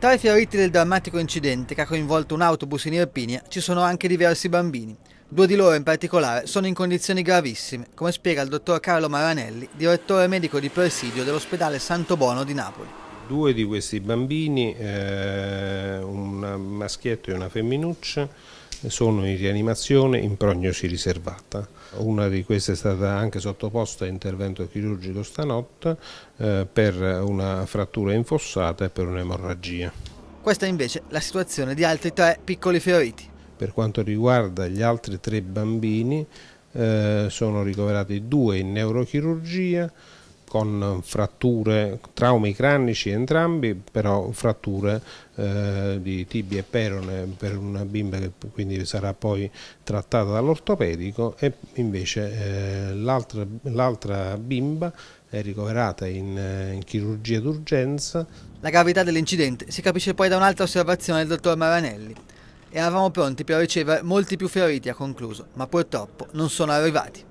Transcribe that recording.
Tra i feriti del drammatico incidente che ha coinvolto un autobus in Irpinia ci sono anche diversi bambini. Due di loro in particolare sono in condizioni gravissime, come spiega il dottor Carlo Maranelli, direttore medico di presidio dell'ospedale Santo Bono di Napoli. Due di questi bambini, eh, un maschietto e una femminuccia, sono in rianimazione in prognosi riservata. Una di queste è stata anche sottoposta a intervento chirurgico stanotte eh, per una frattura infossata e per un'emorragia. Questa invece è la situazione di altri tre piccoli feriti. Per quanto riguarda gli altri tre bambini eh, sono ricoverati due in neurochirurgia, con fratture, traumi cranici entrambi, però fratture eh, di tibia e perone per una bimba che quindi sarà poi trattata dall'ortopedico e invece eh, l'altra bimba è ricoverata in, eh, in chirurgia d'urgenza. La gravità dell'incidente si capisce poi da un'altra osservazione del dottor Maranelli. Eravamo pronti per ricevere molti più feriti, ha concluso, ma purtroppo non sono arrivati.